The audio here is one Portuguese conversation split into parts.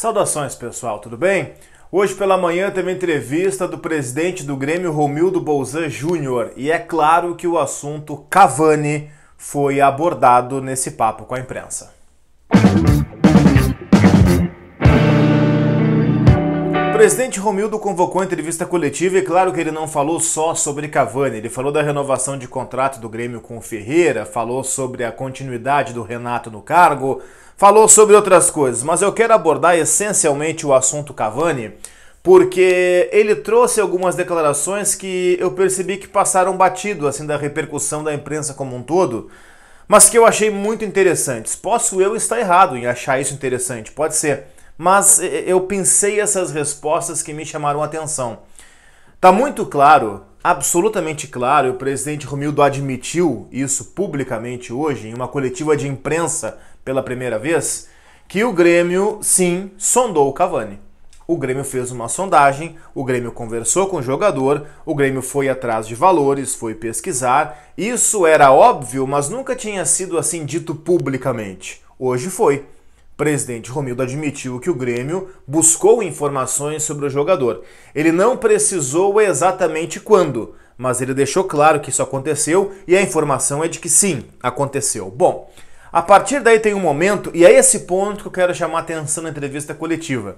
Saudações pessoal, tudo bem? Hoje pela manhã teve entrevista do presidente do Grêmio Romildo Bolzan Júnior e é claro que o assunto Cavani foi abordado nesse papo com a imprensa. presidente Romildo convocou entrevista coletiva e claro que ele não falou só sobre Cavani, ele falou da renovação de contrato do Grêmio com o Ferreira, falou sobre a continuidade do Renato no cargo, falou sobre outras coisas, mas eu quero abordar essencialmente o assunto Cavani, porque ele trouxe algumas declarações que eu percebi que passaram batido assim da repercussão da imprensa como um todo, mas que eu achei muito interessantes. Posso eu estar errado em achar isso interessante, pode ser mas eu pensei essas respostas que me chamaram a atenção. Tá muito claro, absolutamente claro, o presidente Romildo admitiu isso publicamente hoje, em uma coletiva de imprensa pela primeira vez, que o Grêmio sim sondou o Cavani. O Grêmio fez uma sondagem, o Grêmio conversou com o jogador, o Grêmio foi atrás de valores, foi pesquisar. Isso era óbvio, mas nunca tinha sido assim dito publicamente. Hoje foi presidente Romildo admitiu que o Grêmio buscou informações sobre o jogador. Ele não precisou exatamente quando, mas ele deixou claro que isso aconteceu e a informação é de que sim, aconteceu. Bom, a partir daí tem um momento, e é esse ponto que eu quero chamar a atenção na entrevista coletiva,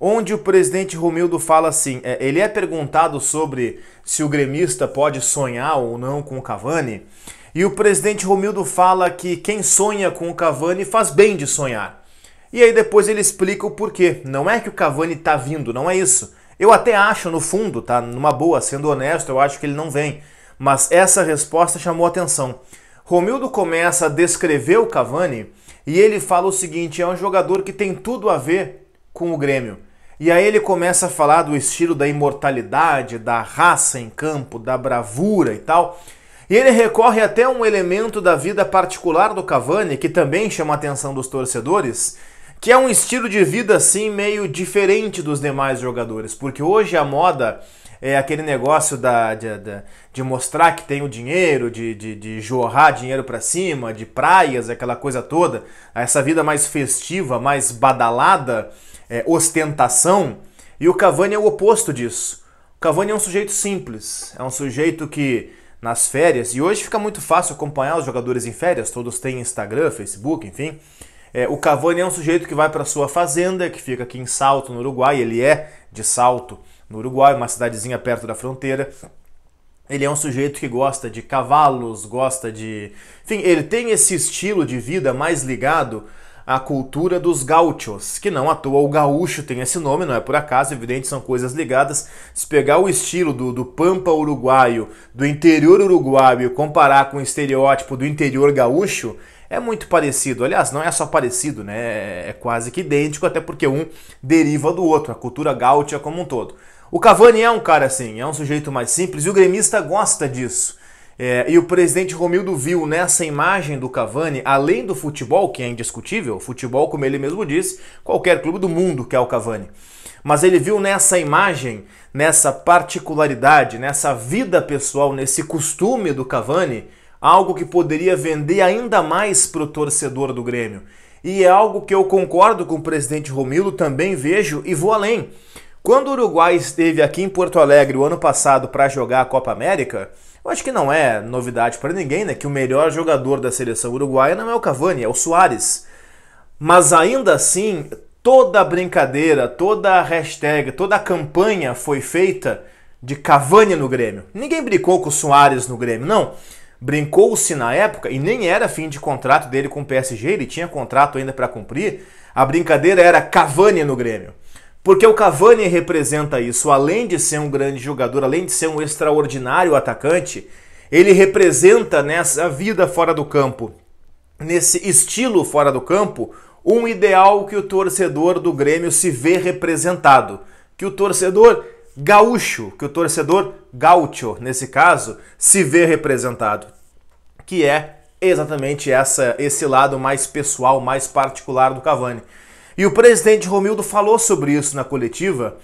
onde o presidente Romildo fala assim: é, ele é perguntado sobre se o gremista pode sonhar ou não com o Cavani. E o presidente Romildo fala que quem sonha com o Cavani faz bem de sonhar. E aí depois ele explica o porquê. Não é que o Cavani tá vindo, não é isso. Eu até acho no fundo, tá? Numa boa, sendo honesto, eu acho que ele não vem. Mas essa resposta chamou atenção. Romildo começa a descrever o Cavani e ele fala o seguinte: é um jogador que tem tudo a ver com o Grêmio. E aí ele começa a falar do estilo da imortalidade, da raça em campo, da bravura e tal. E ele recorre até a um elemento da vida particular do Cavani que também chama a atenção dos torcedores, que é um estilo de vida assim meio diferente dos demais jogadores, porque hoje a moda é aquele negócio da, de, de, de mostrar que tem o dinheiro, de, de, de jorrar dinheiro para cima, de praias, aquela coisa toda, essa vida mais festiva, mais badalada, é, ostentação. E o Cavani é o oposto disso. O Cavani é um sujeito simples, é um sujeito que nas férias, e hoje fica muito fácil acompanhar os jogadores em férias, todos têm Instagram, Facebook, enfim. É, o Cavani é um sujeito que vai para sua fazenda, que fica aqui em Salto, no Uruguai. Ele é de Salto, no Uruguai, uma cidadezinha perto da fronteira. Ele é um sujeito que gosta de cavalos, gosta de. Enfim, ele tem esse estilo de vida mais ligado à cultura dos gauchos, que não à toa o gaúcho tem esse nome, não é por acaso, evidente, são coisas ligadas. Se pegar o estilo do, do pampa uruguaio, do interior uruguaio e comparar com o estereótipo do interior gaúcho, é muito parecido. Aliás, não é só parecido, né? É, é quase que idêntico, até porque um deriva do outro, a cultura gaúcha como um todo. O Cavani é um cara assim, é um sujeito mais simples e o gremista gosta disso. É, e o presidente Romildo viu nessa imagem do Cavani, além do futebol, que é indiscutível, futebol, como ele mesmo disse, qualquer clube do mundo quer o Cavani. Mas ele viu nessa imagem, nessa particularidade, nessa vida pessoal, nesse costume do Cavani, algo que poderia vender ainda mais para o torcedor do Grêmio. E é algo que eu concordo com o presidente Romildo, também vejo e vou além. Quando o Uruguai esteve aqui em Porto Alegre o ano passado para jogar a Copa América, eu acho que não é novidade para ninguém, né, que o melhor jogador da seleção uruguaia não é o Cavani, é o Soares. Mas ainda assim, toda a brincadeira, toda a hashtag, toda a campanha foi feita de Cavani no Grêmio. Ninguém brincou com o Soares no Grêmio, não brincou-se na época, e nem era fim de contrato dele com o PSG, ele tinha contrato ainda para cumprir, a brincadeira era Cavani no Grêmio. Porque o Cavani representa isso, além de ser um grande jogador, além de ser um extraordinário atacante, ele representa nessa vida fora do campo, nesse estilo fora do campo, um ideal que o torcedor do Grêmio se vê representado, que o torcedor gaúcho, que o torcedor gaúcho, nesse caso, se vê representado, que é exatamente essa, esse lado mais pessoal, mais particular do Cavani. E o presidente Romildo falou sobre isso na coletiva,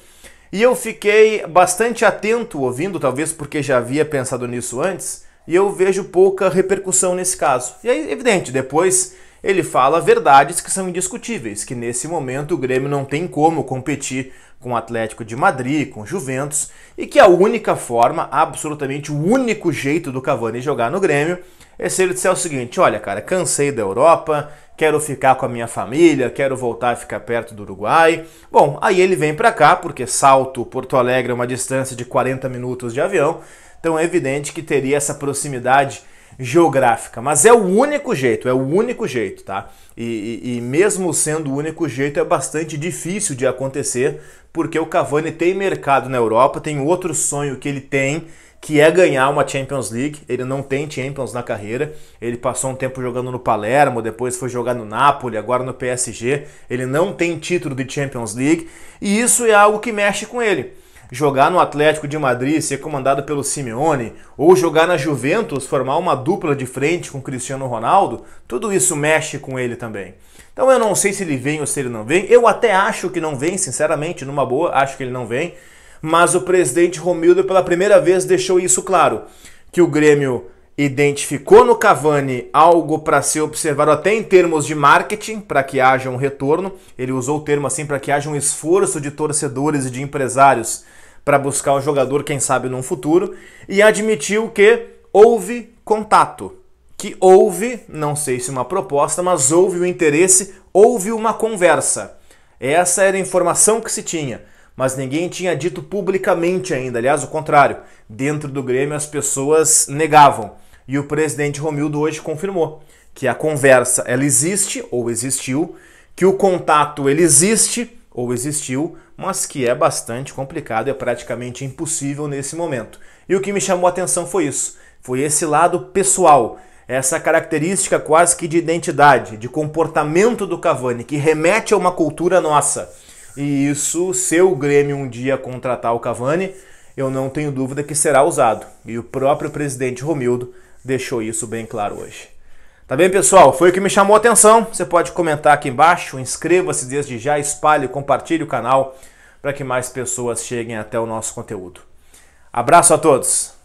e eu fiquei bastante atento ouvindo, talvez porque já havia pensado nisso antes, e eu vejo pouca repercussão nesse caso. E é evidente, depois ele fala verdades que são indiscutíveis, que nesse momento o Grêmio não tem como competir com o Atlético de Madrid, com Juventus, e que a única forma, absolutamente o único jeito do Cavani jogar no Grêmio é se ele disser o seguinte: olha, cara, cansei da Europa, quero ficar com a minha família, quero voltar a ficar perto do Uruguai. Bom, aí ele vem para cá, porque Salto, Porto Alegre é uma distância de 40 minutos de avião, então é evidente que teria essa proximidade geográfica, mas é o único jeito, é o único jeito, tá? E, e, e mesmo sendo o único jeito, é bastante difícil de acontecer, porque o Cavani tem mercado na Europa, tem outro sonho que ele tem, que é ganhar uma Champions League. Ele não tem Champions na carreira. Ele passou um tempo jogando no Palermo, depois foi jogar no Napoli, agora no PSG. Ele não tem título de Champions League e isso é algo que mexe com ele jogar no Atlético de Madrid, ser comandado pelo Simeone, ou jogar na Juventus, formar uma dupla de frente com Cristiano Ronaldo, tudo isso mexe com ele também. Então eu não sei se ele vem ou se ele não vem. Eu até acho que não vem, sinceramente, numa boa, acho que ele não vem. Mas o presidente Romildo, pela primeira vez, deixou isso claro: que o Grêmio identificou no Cavani algo para ser observado até em termos de marketing, para que haja um retorno. Ele usou o termo assim para que haja um esforço de torcedores e de empresários para buscar o um jogador, quem sabe num futuro, e admitiu que houve contato, que houve, não sei se uma proposta, mas houve o um interesse, houve uma conversa. Essa era a informação que se tinha mas ninguém tinha dito publicamente ainda. Aliás, o contrário, dentro do Grêmio as pessoas negavam. E o presidente Romildo hoje confirmou que a conversa ela existe ou existiu, que o contato ele existe ou existiu, mas que é bastante complicado, é praticamente impossível nesse momento. E o que me chamou a atenção foi isso, foi esse lado pessoal, essa característica quase que de identidade, de comportamento do Cavani, que remete a uma cultura nossa. E isso, se o Grêmio um dia contratar o Cavani, eu não tenho dúvida que será usado. E o próprio presidente Romildo deixou isso bem claro hoje. Tá bem, pessoal? Foi o que me chamou a atenção. Você pode comentar aqui embaixo, inscreva-se desde já, espalhe, compartilhe o canal para que mais pessoas cheguem até o nosso conteúdo. Abraço a todos!